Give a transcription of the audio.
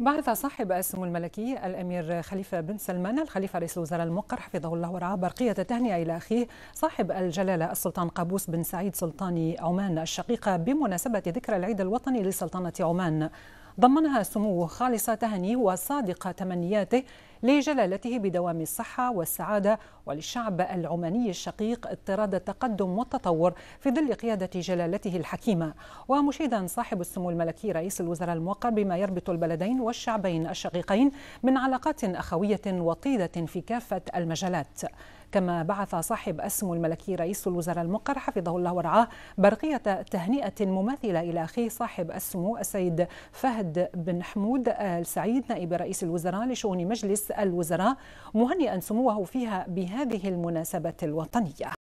بعث صاحب السمو الملكي الامير خليفه بن سلمان الخليفه رئيس الوزراء المقر حفظه الله ورعاه برقيه تهنئه الى اخيه صاحب الجلاله السلطان قابوس بن سعيد سلطان عمان الشقيقه بمناسبه ذكرى العيد الوطني لسلطنه عمان ضمنها سموه خالص تهنيه وصادق تمنياته لجلالته بدوام الصحة والسعادة وللشعب العماني الشقيق اضطراد التقدم والتطور في ظل قيادة جلالته الحكيمة ومشيدا صاحب السمو الملكي رئيس الوزراء الموقر بما يربط البلدين والشعبين الشقيقين من علاقات أخوية وطيدة في كافة المجالات كما بعث صاحب السمو الملكي رئيس الوزراء المقر حفظه الله ورعاه برقية تهنئة مماثلة إلى أخيه صاحب السمو السيد فهد بن حمود آل سعيد نائب رئيس الوزراء لشؤون مجلس الوزراء مهنئا سموه فيها بهذه المناسبة الوطنية